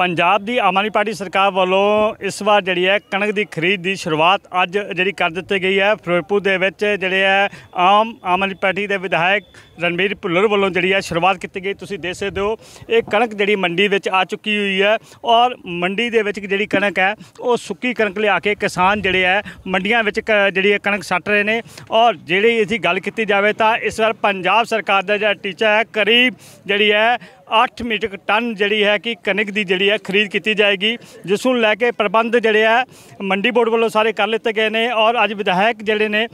ਪੰਜਾਬ ਦੀ ਆਮ ਆਦਮੀ ਪਾਰਟੀ ਸਰਕਾਰ ਵੱਲੋਂ ਇਸ ਵਾਰ ਜਿਹੜੀ ਹੈ ਕਣਕ ਦੀ ਖਰੀਦ ਦੀ ਸ਼ੁਰੂਆਤ ਅੱਜ ਜਿਹੜੀ ਕਰ ਦਿੱਤੀ ਗਈ ਹੈ ਫਿਰੋਜ਼ਪੁਰ ਦੇ ਵਿੱਚ ਜਿਹੜੇ ਹੈ ਆਮ ਆਮ ਆਦਮੀ ਪਾਰਟੀ ਦੇ ਵਿਧਾਇਕ ਰਣਵੀਰ ਭੁੱਲਰ ਵੱਲੋਂ ਜਿਹੜੀ ਹੈ ਸ਼ੁਰੂਆਤ ਕੀਤੀ ਗਈ ਤੁਸੀਂ ਦੇਖ ਸਕਦੇ ਹੋ ਇਹ ਕਣਕ ਜਿਹੜੀ ਮੰਡੀ ਵਿੱਚ ਆ ਚੁੱਕੀ ਹੋਈ ਹੈ ਔਰ ਮੰਡੀ ਦੇ ਵਿੱਚ ਜਿਹੜੀ ਕਣਕ ਹੈ ਉਹ ਸੁੱਕੀ ਕਣਕ ਲਿਆ ਕੇ ਕਿਸਾਨ ਜਿਹੜੇ ਹੈ ਮੰਡੀਆਂ ਵਿੱਚ ਜਿਹੜੀ ਕਣਕ ਸੱਟ ਰਹੇ ਨੇ ਔਰ ਜਿਹੜੀ ਇਸ ਗੱਲ ਕੀਤੀ ਜਾਵੇ ਤਾਂ ਇਸ ਵਾਰ ਪੰਜਾਬ ਸਰਕਾਰ ਦਾ ਜਿਹੜਾ ਟੀਚਾ ਹੈ ਕਰੀਬ ਜਿਹੜੀ ਹੈ 8 ਮੀਟਰ ਟਨ ਜਿਹੜੀ ਹੈ ਕਿ ਕਣਕ ਦੀ ਜਿਹੜੀ ਹੈ ਖਰੀਦ ਕੀਤੀ ਜਾਏਗੀ ਜਿਸ ਨੂੰ ਲੈ ਕੇ ਪ੍ਰਬੰਧ ਜਿਹੜੇ ਹੈ ਮੰਡੀ ਬੋਰਡ ਵੱਲੋਂ ਸਾਰੇ ਕਰ ਲਿੱਤੇ ਗਏ ਨੇ ਔਰ ਅੱਜ ਵਿਧਾਇਕ ਜਿਹੜੇ ਨੇ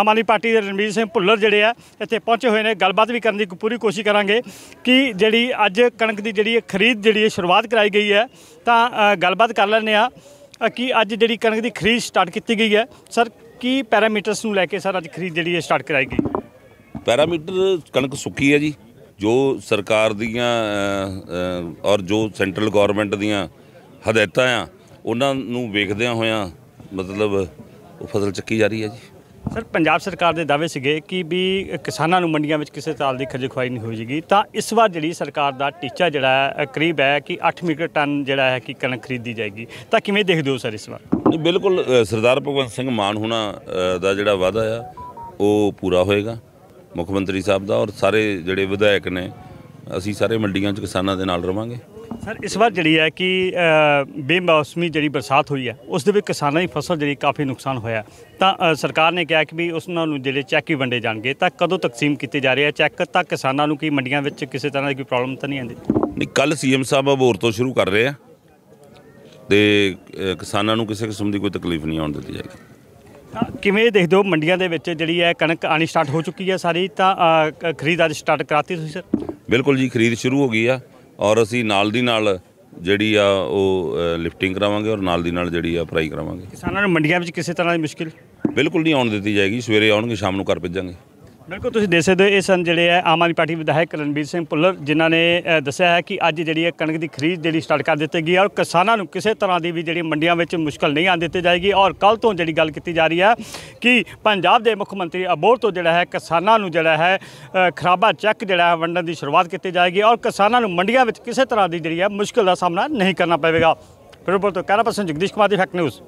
ਆਮ ਆਦਮੀ ਪਾਰਟੀ ਦੇ ਰਣਵੀਰ ਸਿੰਘ ਭੁੱਲਰ ਜਿਹੜੇ ਆ ਇੱਥੇ ਪਹੁੰਚੇ ਹੋਏ ਨੇ ਗੱਲਬਾਤ ਵੀ ਕਰਨ ਦੀ ਪੂਰੀ ਕੋਸ਼ਿਸ਼ ਕਰਾਂਗੇ ਕਿ ਜਿਹੜੀ ਅੱਜ ਕਣਕ ਦੀ ਜਿਹੜੀ ਖਰੀਦ ਜਿਹੜੀ ਸ਼ੁਰੂਆਤ ਕਰਾਈ ਗਈ ਹੈ ਤਾਂ ਗੱਲਬਾਤ ਕਰ ਲੈਣੇ ਆ ਕਿ ਅੱਜ ਜਿਹੜੀ ਕਣਕ ਦੀ ਖਰੀਦ ਸਟਾਰਟ ਕੀਤੀ ਗਈ ਹੈ ਸਰ ਕੀ ਪੈਰਾਮੀਟਰਸ ਨੂੰ ਲੈ ਕੇ ਸਰ ਅੱਜ ਖਰੀਦ ਜਿਹੜੀ ਹੈ ਸਟਾਰਟ ਕਰਾਈ ਗਈ ਪੈਰਾਮੀਟਰ ਕਣਕ ਸੁੱਕੀ ਹੈ ਜੀ ਜੋ ਸਰਕਾਰ ਦੀਆਂ ਔਰ ਜੋ ਸੈਂਟਰਲ ਗਵਰਨਮੈਂਟ ਦੀਆਂ ਹਦਾਇਤਾਂ ਆ ਉਹਨਾਂ ਨੂੰ ਵੇਖਦਿਆਂ ਹੋਇਆਂ ਮਤਲਬ ਉਹ ਫਸਲ ਚੱਕੀ ਜਾ ਰਹੀ ਹੈ ਜੀ ਸਰ ਪੰਜਾਬ ਸਰਕਾਰ ਦੇ ਦਾਅਵੇ ਸੀਗੇ ਕਿ ਵੀ ਕਿਸਾਨਾਂ ਨੂੰ ਮੰਡੀਆਂ ਵਿੱਚ ਕਿਸੇ ਤਾਲ ਦੀ ਖੱਜਲ ਖੁਆਈ ਨਹੀਂ ਹੋਏਗੀ ਤਾਂ ਇਸ ਵਾਰ ਜਿਹੜੀ ਸਰਕਾਰ ਦਾ ਟੀਚਾ ਜਿਹੜਾ ਹੈ ਕਰੀਬ ਹੈ ਕਿ 8 ਮੀਟਰ ਟਨ ਜਿਹੜਾ ਹੈ ਕਿ ਕਣਕ ਖਰੀਦੀ ਜਾਏਗੀ ਤਾਂ ਕਿਵੇਂ ਦੇਖਦੇ ਹੋ ਸਰ ਇਸ ਵਾਰ ਬਿਲਕੁਲ ਸਰਦਾਰ ਭਗਵੰਤ ਸਿੰਘ ਮਾਨ ਹੁਣਾ ਦਾ ਜਿਹੜਾ ਵਾਅਦਾ ਆ ਉਹ ਪੂਰਾ ਹੋਏਗਾ ਮੁੱਖ ਮੰਤਰੀ ਸਾਹਿਬ ਦਾ ਔਰ ਸਾਰੇ ਜਿਹੜੇ ਵਿਧਾਇਕ ਨੇ ਅਸੀਂ ਸਾਰੇ ਮੰਡੀਆਂ 'ਚ ਕਿਸਾਨਾਂ ਦੇ ਨਾਲ ਰਵਾਂਗੇ ਸਰ ਇਸ ਵਾਰ ਜਿਹੜੀ ਹੈ ਕਿ ਬੇਮੌਸਮੀ ਜਿਹੜੀ ਬਰਸਾਤ ਹੋਈ ਹੈ ਉਸ ਦੇ ਵਿੱਚ ਕਿਸਾਨਾਂ ਦੀ ਫਸਲ ਜਿਹੜੀ ਕਾਫੀ ਨੁਕਸਾਨ ਹੋਇਆ ਤਾਂ ਸਰਕਾਰ ਨੇ ਕਿਹਾ ਕਿ ਵੀ ਉਹਨਾਂ ਨੂੰ ਜਿਹੜੇ ਚੈੱਕ ਹੀ ਵੰਡੇ ਜਾਣਗੇ ਤਾਂ ਕਦੋਂ ਤਕਸੀਮ ਕੀਤੇ ਜਾ ਰਹੇ ਆ ਚੈੱਕ ਤਾਂ ਕਿਸਾਨਾਂ ਨੂੰ ਕੀ ਮੰਡੀਆਂ ਵਿੱਚ ਕਿਸੇ ਤਰ੍ਹਾਂ ਦੀ ਕੋਈ ਪ੍ਰੋਬਲਮ ਤਾਂ ਨਹੀਂ ਆਉਂਦੀ ਨਹੀਂ ਕੱਲ ਸੀਐਮ ਸਾਹਿਬ ਅਬੋਰ ਤੋਂ ਸ਼ੁਰੂ ਕਰ ਰਹੇ ਆ ਤੇ ਕਿਸਾਨਾਂ ਨੂੰ ਕਿਸੇ ਕਿਸਮ ਦੀ ਕੋਈ ਤਕਲੀਫ ਨਹੀਂ ਆਉਣ ਦਿੱਤੀ ਜਾਏਗੀ ਕਿਵੇਂ ਦੇਖਦੇ ਹੋ ਮੰਡੀਆਂ ਦੇ ਵਿੱਚ ਜਿਹੜੀ ਹੈ ਕਣਕ ਆਣੀ ਸਟਾਰਟ ਹੋ ਚੁੱਕੀ ਹੈ ਸਾਰੀ ਤਾਂ ਖਰੀਦ ਅੱਜ ਸਟਾਰਟ ਕਰਾਤੀ ਤੁਸੀਂ ਸਰ ਬਿਲਕੁਲ ਜੀ ਖਰੀਦ ਸ਼ੁਰੂ ਹੋ ਗਈ ਆ ਔਰ ਅਸੀਂ ਨਾਲ ਦੀ ਨਾਲ ਜਿਹੜੀ ਆ ਉਹ ਲਿਫਟਿੰਗ ਕਰਾਵਾਂਗੇ ਔਰ ਨਾਲ ਦੀ ਨਾਲ ਜਿਹੜੀ ਆ ਫਰਾਈ ਕਰਾਵਾਂਗੇ ਕਿਸਾਨਾਂ ਨੂੰ ਮੰਡੀਆਂ ਵਿੱਚ ਕਿਸੇ ਤਰ੍ਹਾਂ ਦੀ ਮੁਸ਼ਕਿਲ ਬਿਲਕੁਲ ਨਹੀਂ ਆਉਣ ਦਿੱਤੀ ਜਾਏਗੀ ਸਵੇਰੇ ਆਉਣਗੇ ਸ਼ਾਮ ਨੂੰ ਘਰ ਭੇਜਾਂਗੇ ਬਿਲਕੁਲ ਤੁਸੀਂ ਦੇਖ ਸਕਦੇ ਹੋ ਇਹ ਸਨ ਜਿਹੜੇ ਆ ਆਮ ਆਦਮੀ ਪਾਰਟੀ ਵਿਧਾਇਕ ਰਣਬੀਰ ਸਿੰਘ ਪੁੱਲਰ ਜਿਨ੍ਹਾਂ ਨੇ ਦੱਸਿਆ ਹੈ ਕਿ ਅੱਜ ਜਿਹੜੀ ਹੈ ਕਣਕ ਦੀ ਖਰੀਦ ਜਿਹੜੀ ਸਟਾਰਟ ਕਰ ਦਿੱਤੀ ਗਈ ਹੈ ਔਰ ਕਿਸਾਨਾਂ ਨੂੰ ਕਿਸੇ ਤਰ੍ਹਾਂ ਦੀ ਵੀ ਜਿਹੜੀ ਮੰਡੀਆਂ ਵਿੱਚ ਮੁਸ਼ਕਲ ਨਹੀਂ ਆਣ ਦਿੱਤੀ ਜਾਏਗੀ ਔਰ ਕੱਲ ਤੋਂ ਜਿਹੜੀ ਗੱਲ ਕੀਤੀ ਜਾ ਰਹੀ ਹੈ ਕਿ ਪੰਜਾਬ ਦੇ ਮੁੱਖ ਮੰਤਰੀ ਅਬੋਰ ਤੋਂ ਜਿਹੜਾ ਹੈ ਕਿਸਾਨਾਂ ਨੂੰ ਜਿਹੜਾ ਹੈ ਖਰਾਬਾ ਚੈੱਕ ਜਿਹੜਾ ਹੈ ਵੰਡਣ ਦੀ ਸ਼ੁਰੂਆਤ ਕੀਤੀ ਜਾਏਗੀ ਔਰ ਕਿਸਾਨਾਂ ਨੂੰ ਮੰਡੀਆਂ ਵਿੱਚ ਕਿਸੇ ਤਰ੍ਹਾਂ ਦੀ ਜਿਹੜੀ ਹੈ ਮੁਸ਼ਕਲ ਦਾ ਸਾਹਮਣਾ ਨਹੀਂ ਕਰਨਾ ਪਵੇਗਾ ਫਿਰੋਜ਼ਪੁਰ ਤੋਂ ਕਹਿਣਾ ਪਸੰਦ ਜਗਦੀਸ਼ ਕੁਮਾਰ ਦੀ ਫੈਕਟ ਨਿਊਜ਼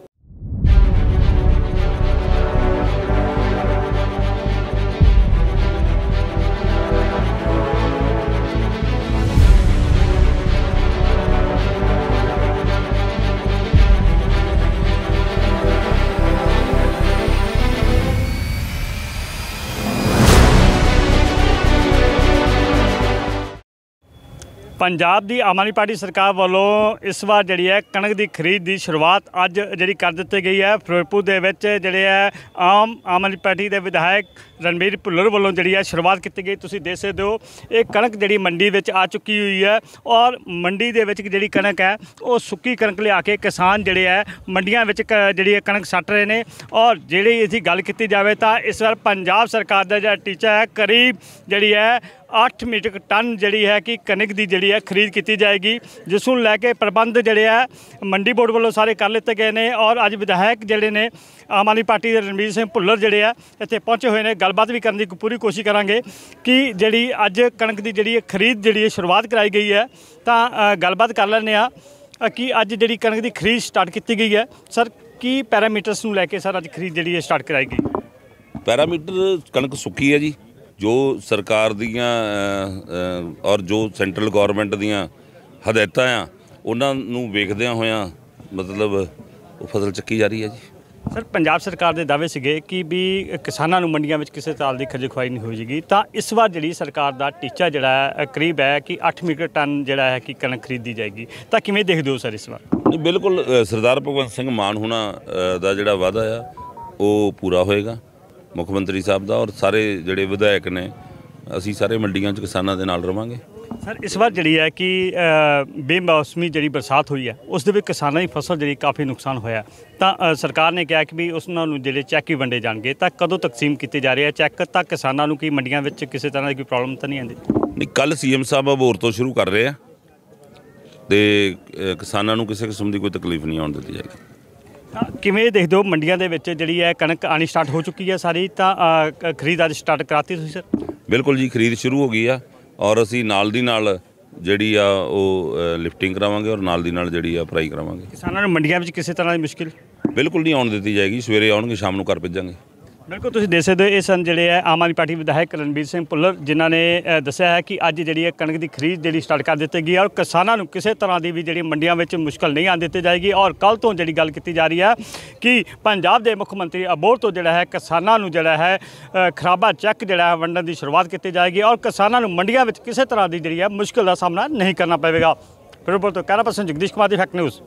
ਪੰਜਾਬ ਦੀ ਆਮ ਆਦਮੀ ਪਾਰਟੀ ਸਰਕਾਰ ਵੱਲੋਂ ਇਸ ਵਾਰ ਜਿਹੜੀ ਹੈ ਕਣਕ ਦੀ ਖਰੀਦ ਦੀ ਸ਼ੁਰੂਆਤ ਅੱਜ ਜਿਹੜੀ ਕਰ ਦਿੱਤੀ ਗਈ ਹੈ ਫਿਰੋਜ਼ਪੁਰ ਦੇ ਵਿੱਚ ਜਿਹੜੇ ਹੈ ਆਮ ਆਮ ਆਦਮੀ ਪਾਰਟੀ ਦੇ ਵਿਧਾਇਕ ਰਣਵੀਰ ਭੁੱਲਰ ਵੱਲੋਂ ਜਿਹੜੀ ਹੈ ਸ਼ੁਰੂਆਤ ਕੀਤੀ ਗਈ ਤੁਸੀਂ ਦੇਖ ਸਕਦੇ ਹੋ ਇਹ ਕਣਕ ਜਿਹੜੀ ਮੰਡੀ ਵਿੱਚ ਆ ਚੁੱਕੀ ਹੋਈ ਹੈ ਔਰ ਮੰਡੀ ਦੇ ਵਿੱਚ ਜਿਹੜੀ ਕਣਕ ਹੈ ਉਹ ਸੁੱਕੀ ਕਣਕ ਲਿਆ ਕੇ ਕਿਸਾਨ ਜਿਹੜੇ ਹੈ ਮੰਡੀਆਂ ਵਿੱਚ ਜਿਹੜੀ ਕਣਕ ਸੱਟ ਰਹੇ ਨੇ ਔਰ ਜਿਹੜੀ ਇਹਦੀ ਗੱਲ ਕੀਤੀ ਜਾਵੇ ਤਾਂ ਇਸ ਵਾਰ ਪੰਜਾਬ ਸਰਕਾਰ ਦਾ ਜਿਹੜਾ ਟੀਚਾ ਹੈ ਕਰੀਬ ਜਿਹੜੀ ਹੈ 8 ਮੀਟਰ ਟਨ ਜਿਹੜੀ ਹੈ ਕਿ ਕਣਕ ਦੀ ਜਿਹੜੀ ਹੈ ਖਰੀਦ ਕੀਤੀ ਜਾਏਗੀ ਜਿਸ ਨੂੰ ਲੈ ਕੇ ਪ੍ਰਬੰਧ ਜਿਹੜੇ ਆ ਮੰਡੀ ਬੋਰਡ ਵੱਲੋਂ ਸਾਰੇ ਕਰ ਲਿੱਤੇ ਗਏ ਨੇ ਔਰ ਅੱਜ ਵਿਧਾਇਕ ਜਿਹੜੇ ਨੇ ਆਮ ਆਦਮੀ ਪਾਰਟੀ ਦੇ ਰਣਵੀਰ ਸਿੰਘ ਭੁੱਲਰ ਜਿਹੜੇ ਆ ਇੱਥੇ ਪਹੁੰਚੇ ਹੋਏ ਨੇ ਗੱਲਬਾਤ ਵੀ ਕਰਨ ਦੀ ਪੂਰੀ ਕੋਸ਼ਿਸ਼ ਕਰਾਂਗੇ ਕਿ ਜਿਹੜੀ ਅੱਜ ਕਣਕ ਦੀ ਜਿਹੜੀ ਖਰੀਦ ਜਿਹੜੀ ਹੈ ਸ਼ੁਰੂਆਤ ਕਰਾਈ ਗਈ ਹੈ ਤਾਂ ਗੱਲਬਾਤ ਕਰ ਲੈਣੇ ਆ ਕਿ ਅੱਜ ਜਿਹੜੀ ਕਣਕ ਦੀ ਖਰੀਦ ਸਟਾਰਟ ਕੀਤੀ ਗਈ ਹੈ ਸਰ ਕੀ ਪੈਰਾਮੀਟਰਸ ਨੂੰ ਲੈ ਕੇ ਸਰ ਅੱਜ ਖਰੀਦ ਜਿਹੜੀ ਹੈ ਸਟਾਰਟ ਕਰਾਈ ਗਈ ਪੈਰਾਮੀਟਰ ਕਣਕ ਸੁੱਕੀ ਹੈ ਜੀ ਜੋ ਸਰਕਾਰ ਦੀਆਂ ਔਰ ਜੋ ਸੈਂਟਰਲ ਗਵਰਨਮੈਂਟ ਦੀਆਂ ਹਦਾਇਤਾਂ ਆ ਉਹਨਾਂ ਨੂੰ ਵੇਖਦਿਆਂ ਹੋਇਆਂ ਮਤਲਬ ਉਹ ਫਸਲ ਚੱਕੀ ਜਾ ਰਹੀ ਹੈ ਜੀ ਸਰ ਪੰਜਾਬ ਸਰਕਾਰ ਦੇ ਦਾਅਵੇ ਸੀਗੇ ਕਿ ਵੀ ਕਿਸਾਨਾਂ ਨੂੰ ਮੰਡੀਆਂ ਵਿੱਚ ਕਿਸੇ ਤਾਲ ਦੀ ਖੱਜਲ ਖੁਆਈ ਨਹੀਂ ਹੋਏਗੀ ਤਾਂ ਇਸ ਵਾਰ ਜਿਹੜੀ ਸਰਕਾਰ ਦਾ ਟੀਚਾ ਜਿਹੜਾ ਕਰੀਬ ਹੈ ਕਿ 8 ਮੀਟਰ ਟਨ ਜਿਹੜਾ ਹੈ ਕਿ ਕਣਕ ਖਰੀਦੀ ਜਾਏਗੀ ਤਾਂ ਕਿਵੇਂ ਦੇਖਦੇ ਹੋ ਸਰ ਇਸ ਵਾਰ ਬਿਲਕੁਲ ਸਰਦਾਰ ਭਗਵੰਤ ਸਿੰਘ ਮਾਨ ਹੁਣਾ ਦਾ ਜਿਹੜਾ ਵਾਅਦਾ ਆ ਉਹ ਪੂਰਾ ਹੋਏਗਾ ਮੁੱਖ ਮੰਤਰੀ ਸਾਹਿਬ ਦਾ ਔਰ ਸਾਰੇ ਜਿਹੜੇ ਵਿਧਾਇਕ ਨੇ ਅਸੀਂ ਸਾਰੇ ਮੰਡੀਆਂ 'ਚ ਕਿਸਾਨਾਂ ਦੇ ਨਾਲ ਰਵਾਂਗੇ ਸਰ ਇਸ ਵਾਰ ਜਿਹੜੀ ਹੈ ਕਿ ਬੇਮੌਸਮੀ ਜਿਹੜੀ ਬਰਸਾਤ ਹੋਈ ਹੈ ਉਸ ਦੇ ਵਿੱਚ ਕਿਸਾਨਾਂ ਦੀ ਫਸਲ ਜਿਹੜੀ ਕਾਫੀ ਨੁਕਸਾਨ ਹੋਇਆ ਤਾਂ ਸਰਕਾਰ ਨੇ ਕਿਹਾ ਕਿ ਵੀ ਉਹਨਾਂ ਨੂੰ ਜਿਹੜੇ ਚੈੱਕ ਹੀ ਵੰਡੇ ਜਾਣਗੇ ਤਾਂ ਕਦੋਂ ਤਕਸੀਮ ਕੀਤੇ ਜਾ ਰਹੇ ਆ ਚੈੱਕ ਤਾਂ ਕਿਸਾਨਾਂ ਨੂੰ ਕੀ ਮੰਡੀਆਂ ਵਿੱਚ ਕਿਸੇ ਤਰ੍ਹਾਂ ਦੀ ਕੋਈ ਪ੍ਰੋਬਲਮ ਤਾਂ ਨਹੀਂ ਆਉਂਦੀ ਨਹੀਂ ਕੱਲ ਸੀਐਮ ਸਾਹਿਬ ਅਬੋਰ ਤੋਂ ਸ਼ੁਰੂ ਕਰ ਰਹੇ ਆ ਤੇ ਕਿਸਾਨਾਂ ਨੂੰ ਕਿਸੇ ਕਿਸਮ ਦੀ ਕੋਈ ਤਕਲੀਫ ਨਹੀਂ ਆਉਣ ਦਿੱਤੀ ਜਾਏਗੀ ਕਿਵੇਂ ਦੇਖਦੇ ਹੋ ਮੰਡੀਆਂ ਦੇ ਵਿੱਚ ਜਿਹੜੀ ਹੈ ਕਣਕ ਆਣੀ ਸਟਾਰਟ ਹੋ ਚੁੱਕੀ ਹੈ ਸਾਰੀ ਤਾਂ ਖਰੀਦ ਅੱਜ ਸਟਾਰਟ ਕਰਾਤੀ ਤੁਸੀਂ ਸਰ ਬਿਲਕੁਲ ਜੀ ਖਰੀਦ ਸ਼ੁਰੂ ਹੋ ਗਈ ਆ ਔਰ ਅਸੀਂ ਨਾਲ ਦੀ ਨਾਲ ਜਿਹੜੀ ਆ ਉਹ ਲਿਫਟਿੰਗ ਕਰਾਵਾਂਗੇ ਔਰ ਨਾਲ ਦੀ ਨਾਲ ਜਿਹੜੀ ਆ ਫਰਾਈ ਕਰਾਵਾਂਗੇ ਕਿਸਾਨਾਂ ਨੂੰ ਮੰਡੀਆਂ ਵਿੱਚ ਕਿਸੇ ਤਰ੍ਹਾਂ ਦੀ ਮੁਸ਼ਕਿਲ ਬਿਲਕੁਲ ਨਹੀਂ ਆਉਣ ਦਿੱਤੀ ਜਾਏਗੀ ਸਵੇਰੇ ਆਉਣਗੇ ਸ਼ਾਮ ਨੂੰ ਘਰ ਭੇਜਾਂਗੇ ਬਿਲਕੁਲ ਤੁਸੀਂ ਦੇਖ ਸਕਦੇ ਹੋ ਇਹ ਸਨ ਜਿਹੜੇ ਆ ਆਮ ਆਦਮੀ ਪਾਰਟੀ ਵਿਧਾਇਕ ਕਰਨਵੀਰ ਸਿੰਘ ਭੁੱਲਰ ਜਿਨ੍ਹਾਂ ਨੇ ਦੱਸਿਆ ਹੈ ਕਿ ਅੱਜ ਜਿਹੜੀ ਹੈ ਕਣਕ ਦੀ ਖਰੀਦ ਜਿਹੜੀ ਸਟਾਰਟ ਕਰ ਦਿੱਤੀ ਗਈ ਹੈ ਔਰ ਕਿਸਾਨਾਂ ਨੂੰ ਕਿਸੇ ਤਰ੍ਹਾਂ ਦੀ ਵੀ ਜਿਹੜੀ ਮੰਡੀਆਂ ਵਿੱਚ ਮੁਸ਼ਕਲ ਨਹੀਂ ਆਣ ਦਿੱਤੀ ਜਾਏਗੀ ਔਰ ਕੱਲ ਤੋਂ ਜਿਹੜੀ ਗੱਲ ਕੀਤੀ ਜਾ ਰਹੀ ਹੈ ਕਿ ਪੰਜਾਬ ਦੇ ਮੁੱਖ ਮੰਤਰੀ ਅਬੋਰ ਤੋਂ ਜਿਹੜਾ ਹੈ ਕਿਸਾਨਾਂ ਨੂੰ ਜਿਹੜਾ ਹੈ ਖਰਾਬਾ ਚੈੱਕ ਜਿਹੜਾ ਹੈ ਵੰਡਣ ਦੀ ਸ਼ੁਰੂਆਤ ਕੀਤੀ ਜਾਏਗੀ ਔਰ ਕਿਸਾਨਾਂ ਨੂੰ ਮੰਡੀਆਂ ਵਿੱਚ ਕਿਸੇ ਤਰ੍ਹਾਂ ਦੀ ਜਿਹੜੀ ਹੈ ਮੁਸ਼ਕਲ ਦਾ ਸਾਹਮਣਾ ਨਹੀਂ ਕਰਨਾ ਪਵੇਗਾ ਫਿਰ ਤੋਂ ਕੈਮਰਾ ਪਰਸਨ ਜਗਦੀਸ਼ ਕੁਮਾਰ ਦੀ ਫੈਕਟ ਨਿਊਜ਼